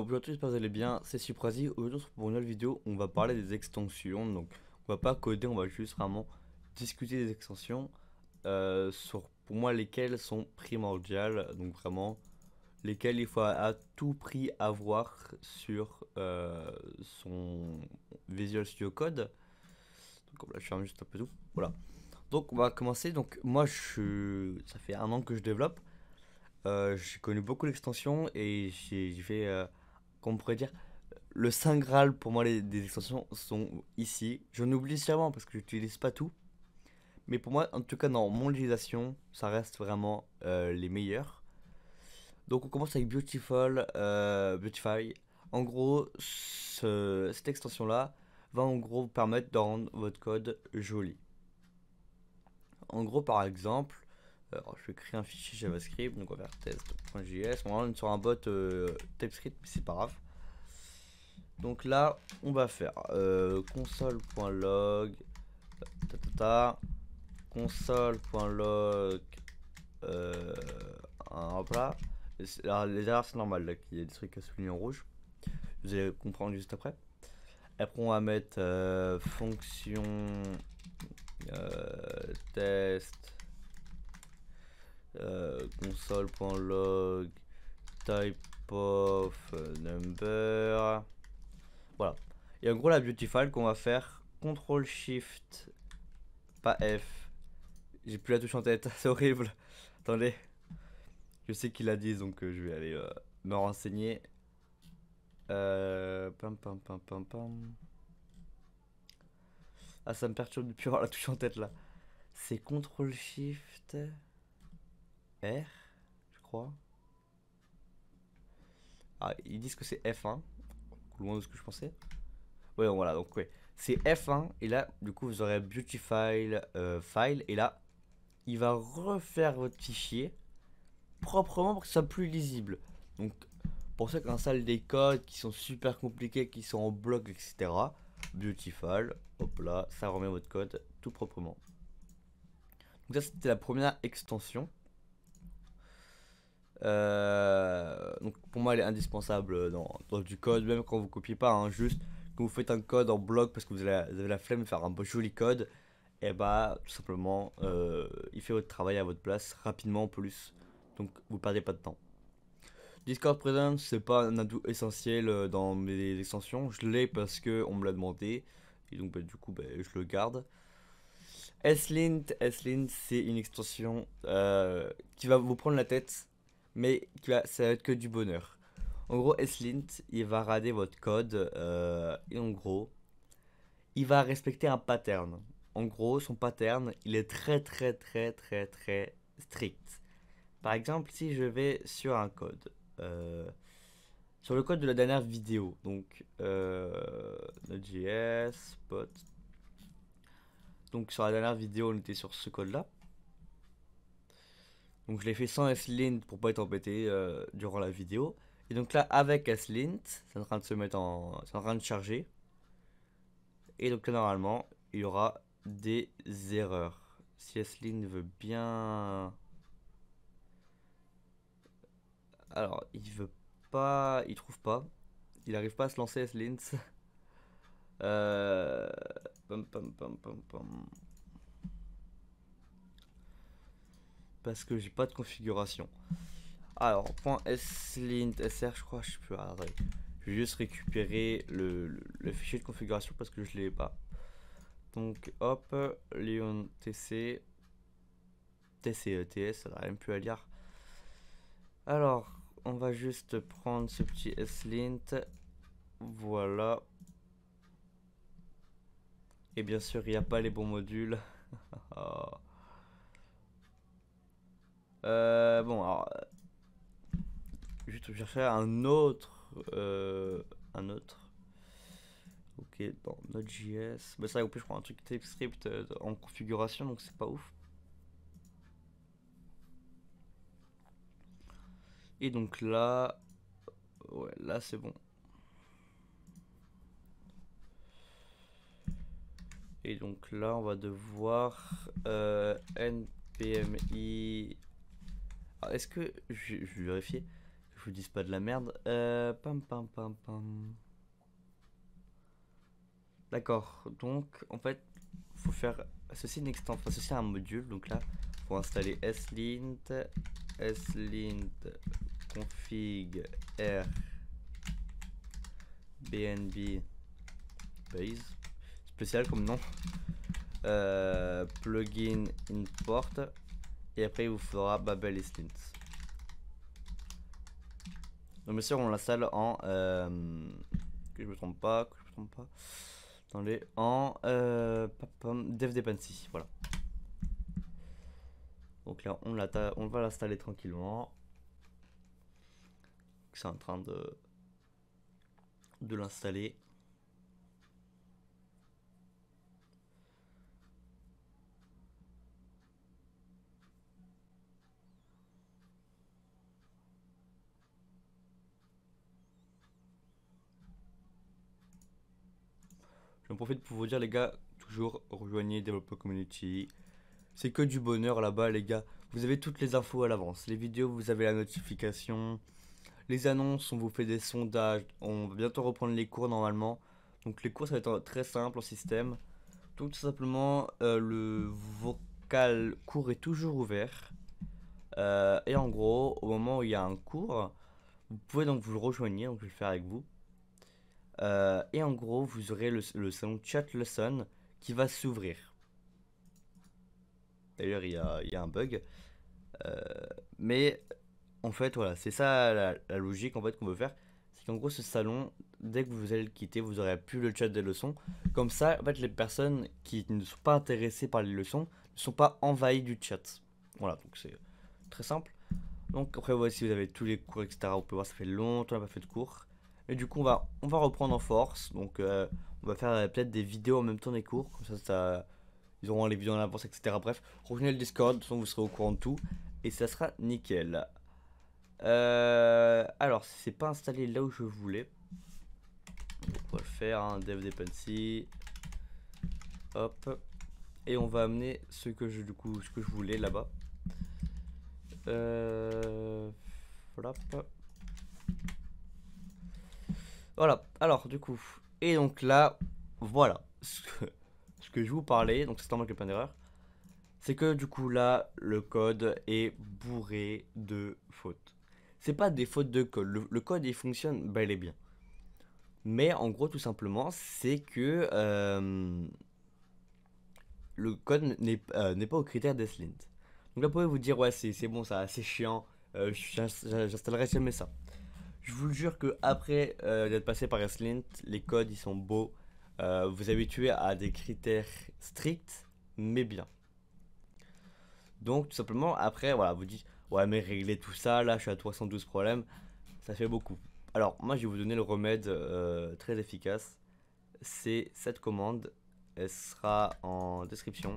bonjour à tous, j'espère que vous allez bien, c'est Suprazi, aujourd'hui pour une nouvelle vidéo, on va parler des extensions, donc on va pas coder, on va juste vraiment discuter des extensions, euh, sur pour moi lesquelles sont primordiales, donc vraiment lesquelles il faut à, tout prix avoir sur euh, son Visual Studio Code, donc là je ferme juste un peu tout, voilà. Donc on va commencer, donc moi je, ça fait un an que je développe, euh, j'ai connu beaucoup d'extensions et j'ai fait qu'on pourrait dire le saint graal pour moi les, extensions sont ici. Je n'oublie sûrement parce que j'utilise pas tout. Mais pour moi, en tout cas dans mon utilisation, ça reste vraiment euh, les meilleurs. Donc on commence avec Beautiful, euh, Beautify. En gros, cette extension là va en gros vous permettre de rendre votre code joli. En gros, par exemple, euh, je vais créer un fichier JavaScript, donc on va faire test.js. On va sur un bot TypeScript, mais c'est pas grave. Donc là, on va faire console.log euh, console.log euh, hop là. les erreurs c'est normal qu'il y a des trucs en rouge. Vous allez comprendre juste après. Après on va mettre euh, fonction test console.log type of number voilà. Et en gros, la Beautiful qu'on va faire CTRL SHIFT, pas F. J'ai plus la touche en tête, c'est horrible. Attendez. Je sais qu'il la disent, donc euh, je vais aller euh, me renseigner. Euh, pam pam pam pam pam. Ah, ça me perturbe de plus avoir la touche en tête là. C'est CTRL SHIFT R, je crois. Ah, ils disent que c'est F1. Hein loin de ce que je pensais. Ouais, voilà, donc oui, C'est F1, et là, du coup, vous aurez Beauty File, euh, File, et là, il va refaire votre fichier proprement pour que ce soit plus lisible. Donc, pour ceux qui installent des codes qui sont super compliqués, qui sont en bloc, etc., Beautiful, hop là, ça remet votre code tout proprement. Donc ça c'était la première extension. Euh, donc pour moi, elle est indispensable euh, dans, du code, même quand vous copiez pas, hein, juste quand vous faites un code en bloc parce que vous avez la, flemme de faire un beau joli code, et eh bah tout simplement, euh, il fait votre travail à votre place rapidement en plus, donc vous perdez pas de temps. Discord Presence, c'est pas un atout essentiel euh, dans mes extensions, je l'ai parce que on me l'a demandé, et donc bah, du coup, bah, je le garde. S-Lint, c'est une extension qui va vous prendre la tête mais ça va être que du bonheur. En gros, Eslint, il va rader votre code euh, et en gros, il va respecter un pattern. En gros, son pattern, il est très très très très très strict. Par exemple, si je vais sur un code, euh, sur le code de la dernière vidéo, donc euh, Node.js, spot. Donc sur la dernière vidéo, on était sur ce code-là. Donc je l'ai fait sans S-Lint pour pas être embêté euh, durant la vidéo. Et donc là avec ça c'est en train de se mettre en, c'est en train de charger. Et donc là normalement il y aura des erreurs. Si S-Lint veut bien, alors il veut pas, il trouve pas, il arrive pas à se lancer S-Lint. Euh... Pum, pum, pum, parce que j'ai pas de configuration. Alors, point slint sr, je crois, je peux arrêter. Je vais juste récupérer le, fichier de configuration parce que je l'ai pas. Donc, hop, Leon TC, TC, ets, ça n'a rien plus à lire. Alors, on va juste prendre ce petit slint. Voilà. Et bien sûr, il n'y a pas les bons modules. Ah. Euh, bon, alors. Euh, je vais chercher un autre. Euh, un autre. Ok, dans js Mais ça, au plus, je prends un truc TypeScript en configuration, donc c'est pas ouf. Et donc là. Ouais, là, c'est bon. Et donc là, on va devoir euh, npmi ah, est-ce que. Je, vais vérifier. Que je vous dise pas de la merde. Euh, pam pam pam pam. D'accord. Donc, en fait, faut faire. Ceci une extension. Enfin, un module. Donc là, faut installer slint. slint config r bnb base spécial comme nom euh, plugin import et après, il vous faudra Babel et stint Donc, bien sûr, on l'installe en. Euh, que je me trompe pas, que je me trompe pas. Attendez, en. Euh, Dev Dependency, voilà. Donc là, on, on va l'installer tranquillement. C'est en train de. de l'installer. profite pour vous dire, les gars, toujours rejoignez Developer Community. C'est que du bonheur là-bas, les gars. Vous avez toutes les infos à l'avance. Les vidéos, vous avez la notification. Les annonces, on vous fait des sondages. On va bientôt reprendre les cours normalement. Donc les cours, ça va être très simple en système. Donc tout simplement, euh, le vocal cours est toujours ouvert. Euh, et en gros, au moment où il y a un cours, vous pouvez donc vous le rejoigner. Donc je vais le faire avec vous. Euh, et en gros, vous aurez le, salon Chat Lesson qui va s'ouvrir. D'ailleurs, il y, a, un bug. Euh, mais en fait, voilà, c'est ça la, logique en fait qu'on veut faire. C'est qu'en gros, ce salon, dès que vous allez le quitter, vous aurez plus le chat des leçons. Comme ça, en fait, les personnes qui ne sont pas intéressées par les leçons ne sont pas envahies du chat. Voilà, donc c'est très simple. Donc après, si vous avez tous les cours, etc. on peut voir, ça fait longtemps qu'on n'a pas fait de cours. Et du coup, on va, on va reprendre en force. Donc, euh, on va faire peut-être des vidéos en même temps des cours. Comme ça, ça ils auront les vidéos en avance, etc. Bref, rejoignez le Discord. De toute façon, vous serez au courant de tout. Et ça sera nickel. Euh, alors si c'est pas installé là où je voulais. on va le faire. un hein, dev dependency. Hop. Et on va amener ce que je, du coup, ce que je voulais là-bas. Euh, flap. Voilà, alors du coup, et donc là, voilà ce que, je vous parlais, donc c'est en manque plein d'erreur c'est que du coup là, le code est bourré de fautes. C'est pas des fautes de code, le, code il fonctionne bel et bien. Mais en gros, tout simplement, c'est que euh, le code euh, n'est pas au critère d'Eslint. Donc là, vous pouvez vous dire, ouais, c'est bon, ça, c'est chiant, euh, j'installerai jamais ça. Je vous le jure que après euh, d'être passé par Slint, les codes ils sont beaux. vous euh, vous habituez à des critères stricts, mais bien. Donc tout simplement après voilà vous dites ouais mais régler tout ça là je suis à 312 problèmes, ça fait beaucoup. Alors moi je vais vous donner le remède euh, très efficace. C'est cette commande, elle sera en description.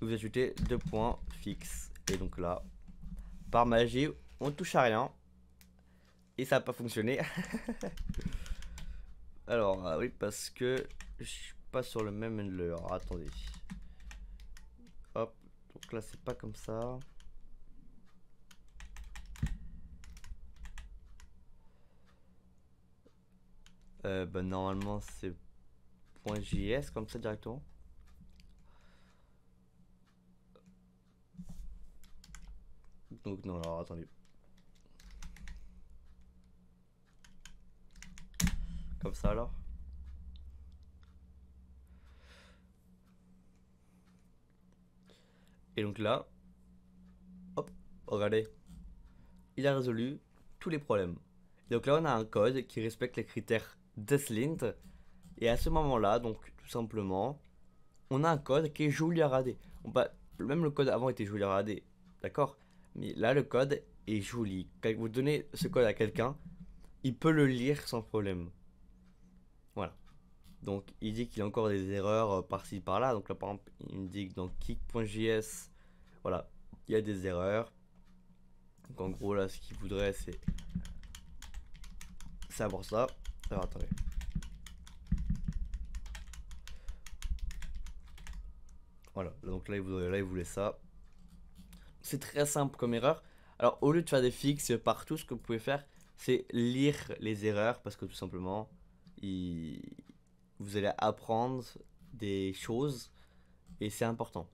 vous ajoutez deux points fixes et donc là par magie on touche à rien et ça n'a pas fonctionné. Alors, ah oui, parce que je suis pas sur le même handler. Attendez. Hop, donc là, c'est pas comme ça. Euh, bah, normalement, c'est .js comme ça directement. Donc non, alors attendez. ça alors Et donc là, hop, regardez, il a résolu tous les problèmes. donc là, on a un code qui respecte les critères d'Eslint. Et à ce moment-là, donc tout simplement, on a un code qui est Radé On peut, même le code avant était à rader, d'accord Mais là, le code est joli. Quand vous donnez ce code à quelqu'un, il peut le lire sans problème. Donc il dit qu'il y a encore des erreurs euh, par-ci par-là. Donc là par exemple il me dit que dans kick.js, voilà, il y a des erreurs. Donc en gros là ce qu'il voudrait c'est savoir ça. Alors attendez. Voilà, donc là il, là, il voulait ça. C'est très simple comme erreur. Alors au lieu de faire des fixes partout, ce que vous pouvez faire, c'est lire les erreurs parce que tout simplement, il, vous allez apprendre des choses et c'est important.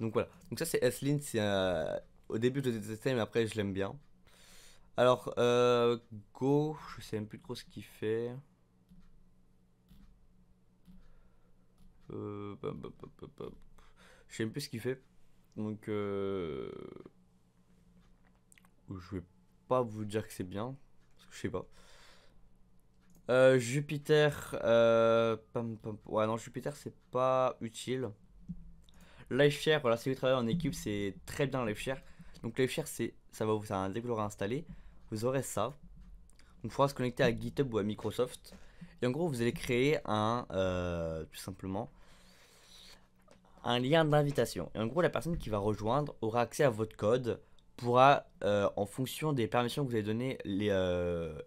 Donc voilà, donc ça c'est s c'est euh, au début je le détestais mais après je l'aime bien. Alors, euh, Go, je sais même plus trop ce qu'il fait. Euh, je sais même plus ce qu'il fait. Donc, euh, je vais pas vous dire que c'est bien, parce que je sais pas. Euh, Jupiter. Euh, ouais, non, Jupiter, c'est pas utile. Live share, voilà, si vous travaillez en équipe, c'est très bien live Donc, live c'est, ça va vous, faire dès que vous installé, vous aurez ça. On il se connecter à GitHub ou à Microsoft. Et en gros, vous allez créer un, euh, tout simplement, un lien d'invitation. Et en gros, la personne qui va rejoindre aura accès à votre code, pourra, en fonction des permissions que vous allez donner, les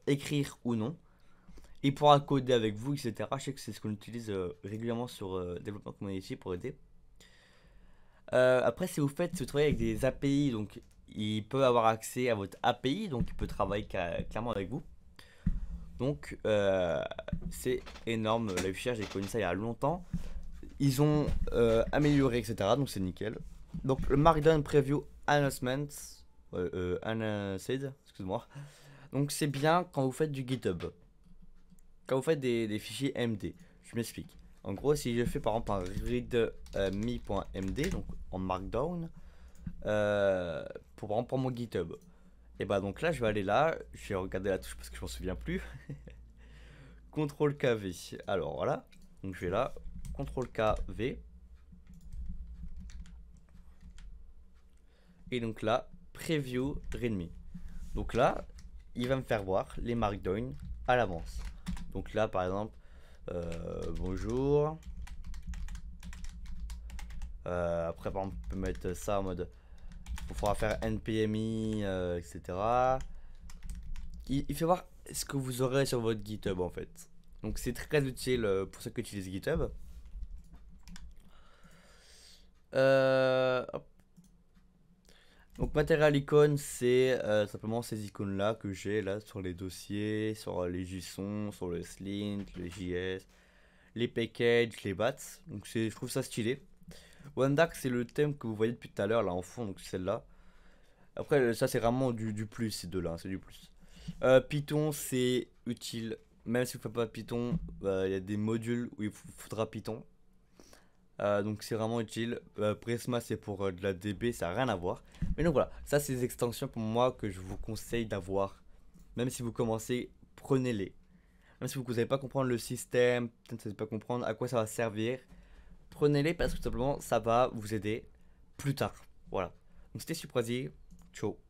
écrire ou non il pourra coder avec vous, etc. Je sais que c'est ce qu'on utilise euh, régulièrement sur euh, Développement Community pour aider. Euh, après, si vous faites, si vous travaillez avec des API, donc il peut avoir accès à votre API, donc il peut travailler clairement avec vous. Donc c'est énorme, la j'ai connu ça il y a longtemps. Ils ont amélioré, etc. Donc c'est nickel. Donc le Markdown Preview Announcement, euh, excuse-moi. Donc c'est bien quand vous faites du GitHub quand vous faites des, fichiers MD, je m'explique. En gros, si je fais par exemple un readme.md, euh, donc en Markdown, euh, pour par exemple mon GitHub, et bah donc là, je vais aller là, je vais regarder la touche parce que je m'en souviens plus. CTRL KV. Alors voilà, donc je vais là, CTRL KV. Et donc là, preview readme. Donc là, il va me faire voir les Markdown à l'avance. Donc là, par exemple, euh, bonjour. Euh, après, on peut mettre ça en mode. pour faudra faire NPMI, etc. Euh, il, faut voir ce que vous aurez sur votre GitHub en fait. Donc c'est très utile pour ceux qui utilisent GitHub. Donc matériel icône, c'est euh, simplement ces icônes-là que j'ai là sur les dossiers, sur euh, les JSON, sur le Slint, le JS, les packages, les bats. Donc je trouve ça stylé. OneDark, c'est le thème que vous voyez depuis tout à l'heure là en fond, donc celle-là. Après, euh, ça c'est vraiment du, du, plus, ces deux-là, hein, c'est du plus. Python, c'est utile. Même si vous ne faites pas Python, il y a des modules où il faudra Python. Euh, donc c'est vraiment utile. Euh, Prisma c'est pour euh, de la DB, ça n'a rien à voir. Mais donc voilà, ça c'est des extensions pour moi que je vous conseille d'avoir. Même si vous commencez, prenez-les. Même si vous n'allez pas comprendre le système, peut-être vous n'avez pas comprendre à quoi ça va servir, prenez-les parce que tout simplement ça va vous aider plus tard. Voilà. Donc c'était surprise ciao.